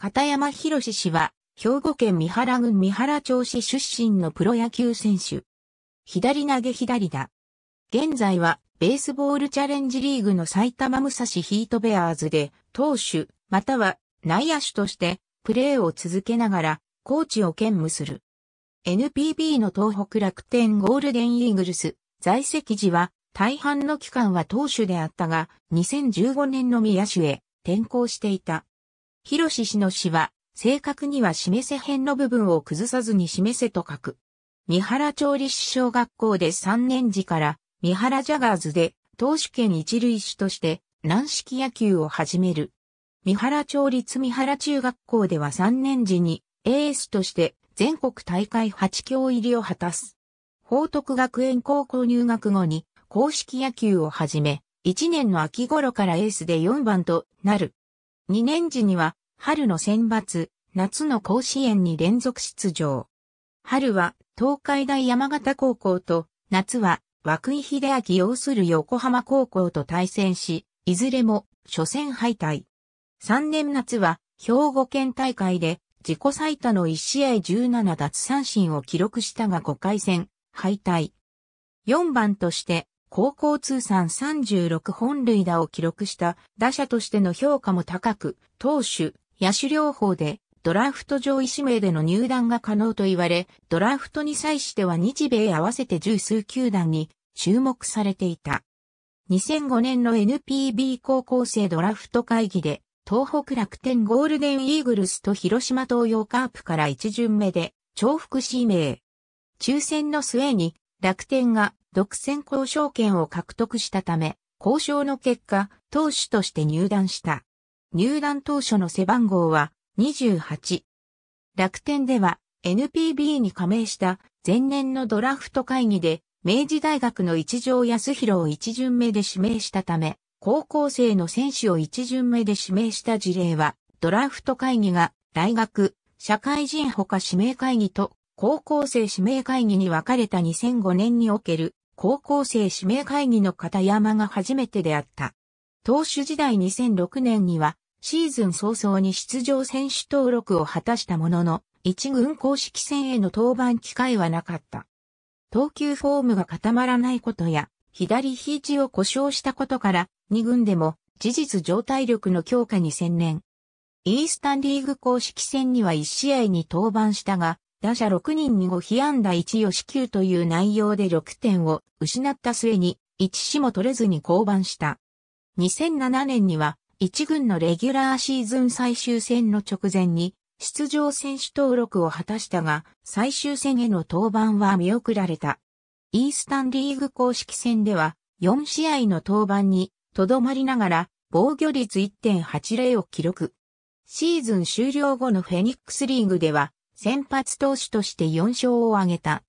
片山博氏は、兵庫県三原郡三原町市出身のプロ野球選手。左投げ左だ。現在は、ベースボールチャレンジリーグの埼玉武蔵ヒートベアーズで、投手、または内野手として、プレーを続けながら、コーチを兼務する。NPB の東北楽天ゴールデンイーグルス、在籍時は、大半の期間は投手であったが、2015年の宮手へ転校していた。広志氏の詩は、正確には示せ編の部分を崩さずに示せと書く。三原調理師小学校で3年時から、三原ジャガーズで、投手権一塁手として、軟式野球を始める。三原町立三原中学校では3年時に、エースとして、全国大会8強入りを果たす。報徳学園高校入学後に、公式野球を始め、1年の秋頃からエースで4番となる。2年時には、春の選抜、夏の甲子園に連続出場。春は東海大山形高校と、夏は枠井秀明要する横浜高校と対戦し、いずれも初戦敗退。3年夏は兵庫県大会で自己最多の1試合17奪三振を記録したが5回戦敗退。4番として高校通算36本塁打を記録した打者としての評価も高く、投手、野手療法でドラフト上位指名での入団が可能と言われ、ドラフトに際しては日米合わせて十数球団に注目されていた。2005年の NPB 高校生ドラフト会議で、東北楽天ゴールデンイーグルスと広島東洋カープから一巡目で重複指名。抽選の末に楽天が独占交渉権を獲得したため、交渉の結果、投手として入団した。入団当初の背番号は28。楽天では NPB に加盟した前年のドラフト会議で明治大学の一条康弘を一巡目で指名したため、高校生の選手を一巡目で指名した事例は、ドラフト会議が大学、社会人ほか指名会議と高校生指名会議に分かれた2005年における高校生指名会議の片山が初めてであった。投手時代2006年にはシーズン早々に出場選手登録を果たしたものの、一軍公式戦への登板機会はなかった。投球フォームが固まらないことや、左肘を故障したことから、二軍でも事実状態力の強化に専念。イースタンリーグ公式戦には1試合に登板したが、打者6人に5被安打1を支給という内容で6点を失った末に1死も取れずに降板した。2007年には1軍のレギュラーシーズン最終戦の直前に出場選手登録を果たしたが、最終戦への登板は見送られた。イースタンリーグ公式戦では4試合の登板にとどまりながら防御率1.80を記録。シーズン終了後のフェニックスリーグでは先発投手として4勝を挙げた。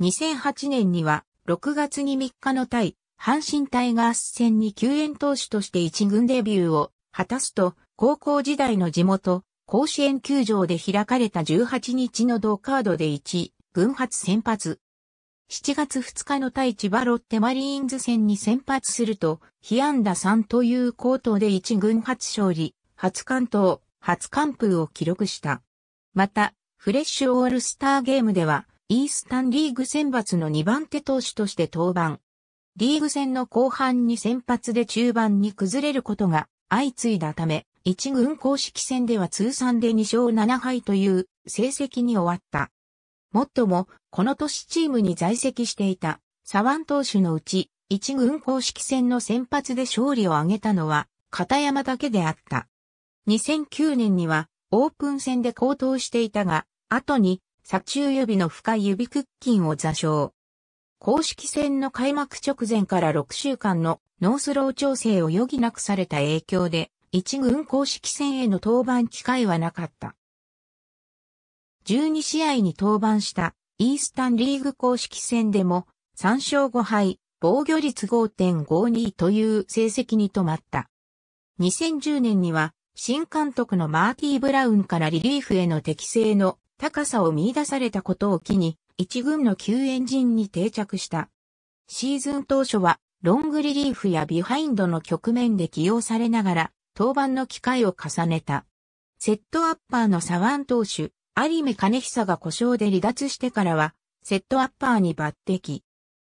2008年には6月に3日の対阪神タイガース戦に救援投手として一軍デビューを果たすと、高校時代の地元、甲子園球場で開かれた18日の同カードで1、軍発先発。7月2日の対千葉ロッテマリーンズ戦に先発すると、被安打3という高等で1軍初勝利、初完投、初完封を記録した。また、フレッシュオールスターゲームでは、イースタンリーグ選抜の2番手投手として登板。リーグ戦の後半に先発で中盤に崩れることが相次いだため、一軍公式戦では通算で2勝7敗という成績に終わった。もっとも、この年チームに在籍していた左腕投手のうち、一軍公式戦の先発で勝利を挙げたのは、片山だけであった。2009年には、オープン戦で高騰していたが、後に、左中指の深い指屈筋を座礁。公式戦の開幕直前から6週間のノースロー調整を余儀なくされた影響で、一軍公式戦への登板機会はなかった。12試合に登板したイースタンリーグ公式戦でも3勝5敗、防御率5.52という成績に止まった。2010年には新監督のマーティー・ブラウンからリリーフへの適性の高さを見出されたことを機に一軍の救援陣に定着した。シーズン当初は、ロングリリーフやビハインドの局面で起用されながら、登板の機会を重ねた。セットアッパーの左腕投手、有目金久が故障で離脱してからは、セットアッパーに抜擢。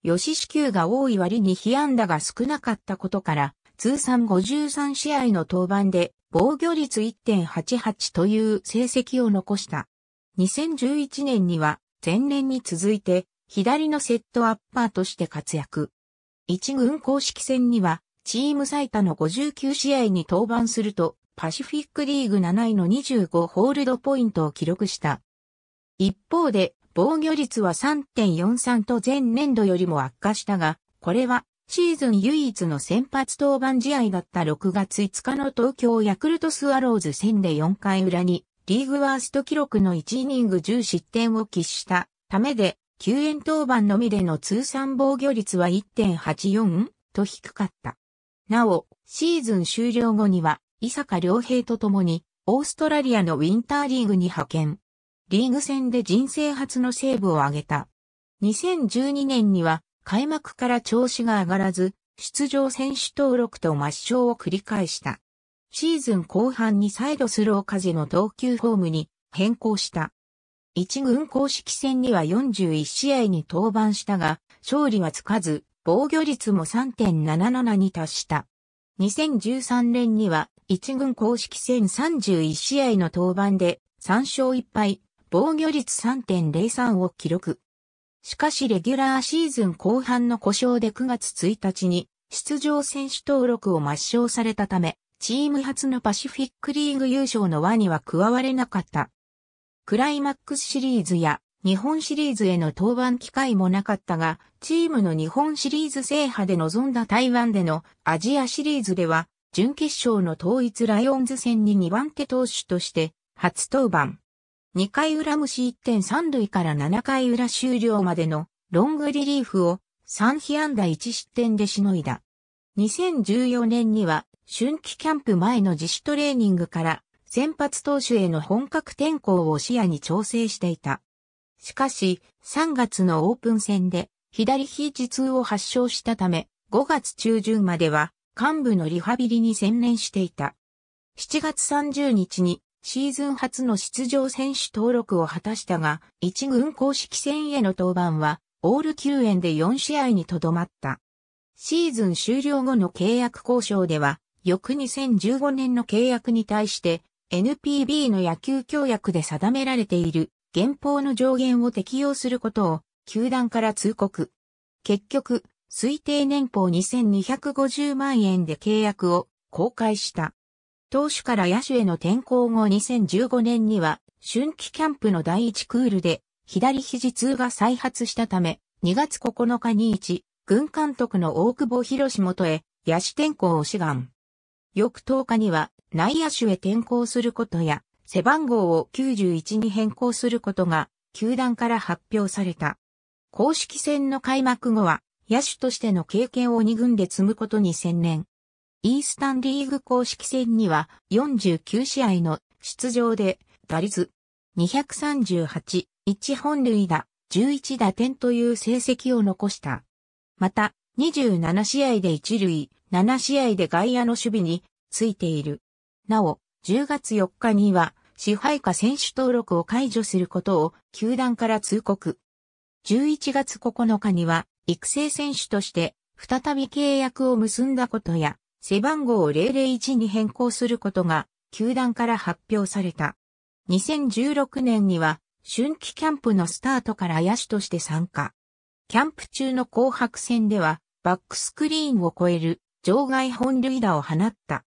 吉支球が多い割に被安打が少なかったことから、通算53試合の登板で防御率1.88という成績を残した。2011年には前年に続いて、左のセットアッパーとして活躍。一軍公式戦には、チーム最多の59試合に登板すると、パシフィックリーグ7位の25ホールドポイントを記録した。一方で、防御率は3.43と前年度よりも悪化したが、これはシーズン唯一の先発登板試合だった6月5日の東京ヤクルトスワローズ戦で4回裏にリーグワースト記録の1イニング10失点を喫したためで、救援登板のみでの通算防御率は1.84と低かった。なお、シーズン終了後には、伊坂良平と共に、オーストラリアのウィンターリーグに派遣。リーグ戦で人生初のセーブを挙げた。2012年には、開幕から調子が上がらず、出場選手登録と抹消を繰り返した。シーズン後半に再度スロー風の投球フォームに変更した。一軍公式戦には41試合に登板したが、勝利はつかず、防御率も3.77に達した。2013年には一軍公式戦31試合の登板で3勝1敗、防御率3.03を記録。しかしレギュラーシーズン後半の故障で9月1日に出場選手登録を抹消されたため、チーム初のパシフィックリーグ優勝の輪には加われなかった。クライマックスシリーズや日本シリーズへの登板機会もなかったが、チームの日本シリーズ制覇で臨んだ台湾でのアジアシリーズでは、準決勝の統一ライオンズ戦に2番手投手として初登板。2回裏無視1点3塁から7回裏終了までのロングリリーフを3被安打1失点でしのいだ。2014年には春季キャンプ前の自主トレーニングから先発投手への本格転向を視野に調整していた。しかし、3月のオープン戦で左肘痛を発症したため、5月中旬までは幹部のリハビリに専念していた。7月30日にシーズン初の出場選手登録を果たしたが、一軍公式戦への登板は、オール9円で4試合にとどまった。シーズン終了後の契約交渉では、翌2015年の契約に対して NPB の野球協約で定められている現法の上限を適用することを球団から通告。結局、推定年俸2250万円で契約を公開した。投手から野手への転向後2015年には春季キャンプの第1クールで左肘痛が再発したため2月9日に1軍監督の大久保博元へ野手転向を志願。翌10日には内野手へ転向することや、背番号を91に変更することが、球団から発表された。公式戦の開幕後は、野手としての経験を2軍で積むことに専念。イースタンリーグ公式戦には49試合の出場で打率238、1本塁打、11打点という成績を残した。また、27試合で1塁、7試合で外野の守備についている。なお、10月4日には支配下選手登録を解除することを球団から通告。11月9日には育成選手として再び契約を結んだことや背番号を001に変更することが球団から発表された。2016年には春季キャンプのスタートから野手として参加。キャンプ中の紅白戦ではバックスクリーンを超える場外本塁打を放った。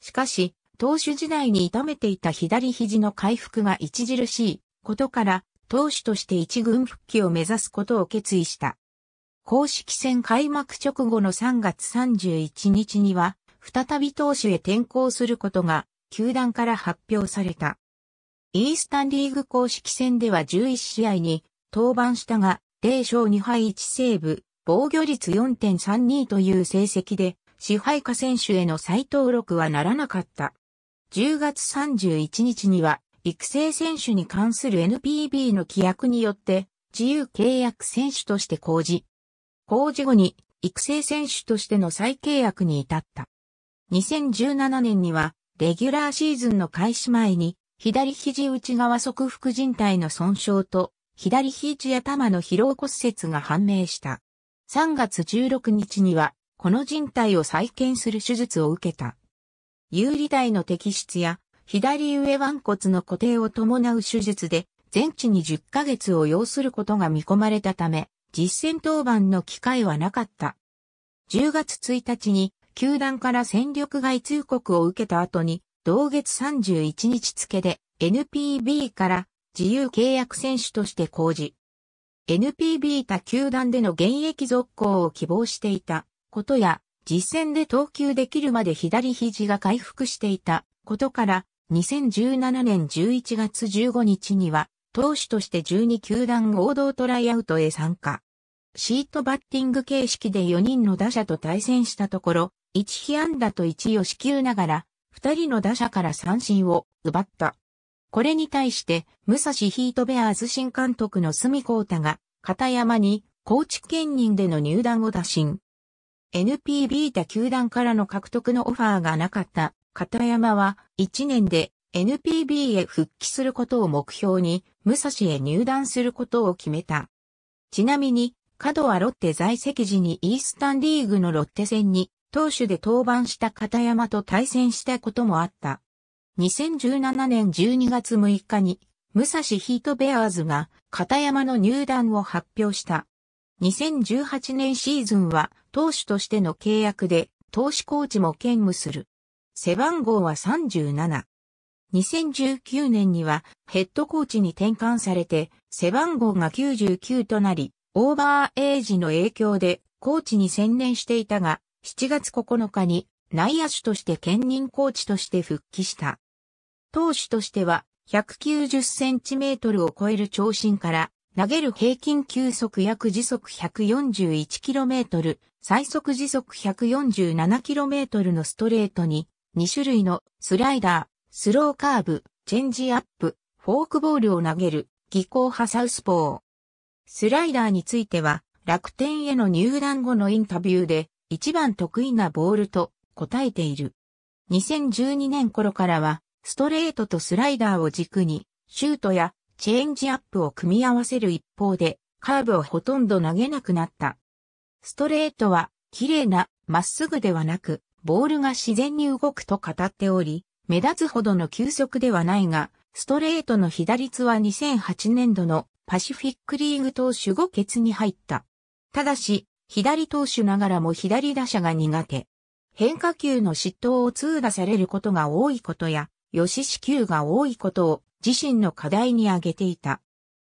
しかし、投手時代に痛めていた左肘の回復が著しいことから、投手として一軍復帰を目指すことを決意した。公式戦開幕直後の3月31日には、再び投手へ転向することが、球団から発表された。イースタンリーグ公式戦では11試合に登板したが、0勝2敗1セーブ、防御率4.32という成績で支配下選手への再登録はならなかった。10月31日には、育成選手に関する NPB の規約によって、自由契約選手として公示。公示後に、育成選手としての再契約に至った。2017年には、レギュラーシーズンの開始前に、左肘内側側副靭帯の損傷と、左肘頭の疲労骨折が判明した。3月16日には、この人体を再建する手術を受けた。有利体の摘出や左上腕骨の固定を伴う手術で全治に10ヶ月を要することが見込まれたため、実戦登板の機会はなかった。10月1日に球団から戦力外通告を受けた後に、同月31日付で NPB から自由契約選手として公示。NPB 他球団での現役続行を希望していたことや、実戦で投球できるまで左肘が回復していたことから、2017年11月15日には、投手として12球団合同トライアウトへ参加。シートバッティング形式で4人の打者と対戦したところ、1被安打と1を支給ながら、2人の打者から三振を奪った。これに対して、武蔵ヒートベアーズ新監督の隅光太が、片山に、高知県人での入団を打診。NP b た球団からの獲得のオファーがなかった片山は1年で NPB へ復帰することを目標に武蔵へ入団することを決めた。ちなみに、角はロッテ在籍時にイースタンリーグのロッテ戦に投手で登板した片山と対戦したこともあった。2017年12月6日に武蔵ヒートベアーズが片山の入団を発表した。2018年シーズンは投手としての契約で投手コーチも兼務する。背番号は37。2019年にはヘッドコーチに転換されて背番号が99となり、オーバーエイジの影響でコーチに専念していたが、7月9日に内野手として兼任コーチとして復帰した。投手としては190センチメートルを超える長身から投げる平均球速約時速141キロメートル、最速時速 147km のストレートに、2種類のスライダー、スローカーブ、チェンジアップ、フォークボールを投げる、技巧派サウスポー。スライダーについては、楽天への入団後のインタビューで、一番得意なボールと答えている。2012年頃からは、ストレートとスライダーを軸に、シュートやチェンジアップを組み合わせる一方で、カーブをほとんど投げなくなった。ストレートは、綺麗な、まっすぐではなく、ボールが自然に動くと語っており、目立つほどの急速ではないが、ストレートの被打率は2008年度のパシフィックリーグ投手後決に入った。ただし、左投手ながらも左打者が苦手。変化球の失投を通打されることが多いことや、吉死球が多いことを自身の課題に挙げていた。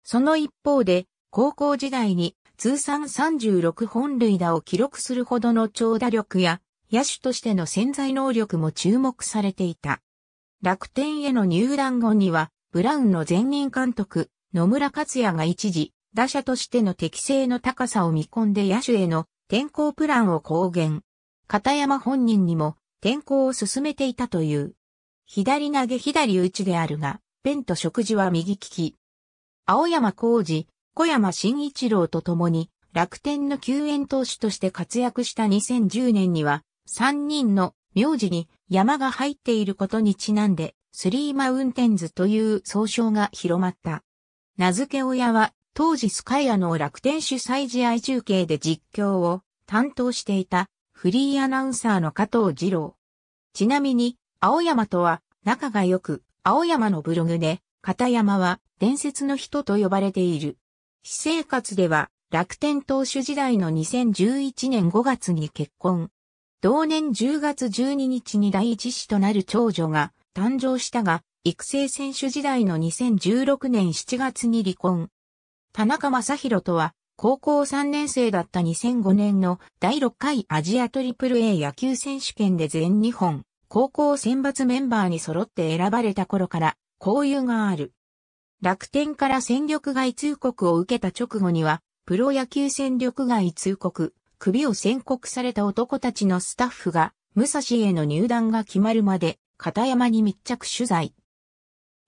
その一方で、高校時代に通算36本塁打を記録するほどの長打力や野手としての潜在能力も注目されていた。楽天への入団後には、ブラウンの前任監督、野村克也が一時、打者としての適性の高さを見込んで野手への転校プランを公言。片山本人にも転校を進めていたという。左投げ左打ちであるが、ペンと食事は右利き。青山浩二、小山慎一郎と共に楽天の救援投手として活躍した2010年には3人の名字に山が入っていることにちなんでスリーマウンテンズという総称が広まった。名付け親は当時スカイアの楽天主催試合中継で実況を担当していたフリーアナウンサーの加藤二郎。ちなみに青山とは仲が良く青山のブログで片山は伝説の人と呼ばれている。私生活では、楽天投手時代の2011年5月に結婚。同年10月12日に第一子となる長女が誕生したが、育成選手時代の2016年7月に離婚。田中正宏とは、高校3年生だった2005年の第6回アジアトリプル a 野球選手権で全日本、高校選抜メンバーに揃って選ばれた頃から交友がある。楽天から戦力外通告を受けた直後には、プロ野球戦力外通告、首を宣告された男たちのスタッフが、武蔵への入団が決まるまで、片山に密着取材。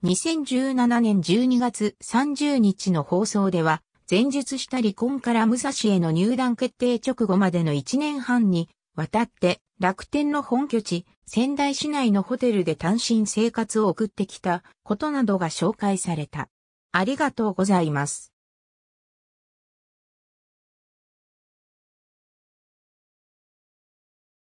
2017年12月30日の放送では、前述した離婚から武蔵への入団決定直後までの1年半に、渡って楽天の本拠地、仙台市内のホテルで単身生活を送ってきたことなどが紹介された。ありがとうございます。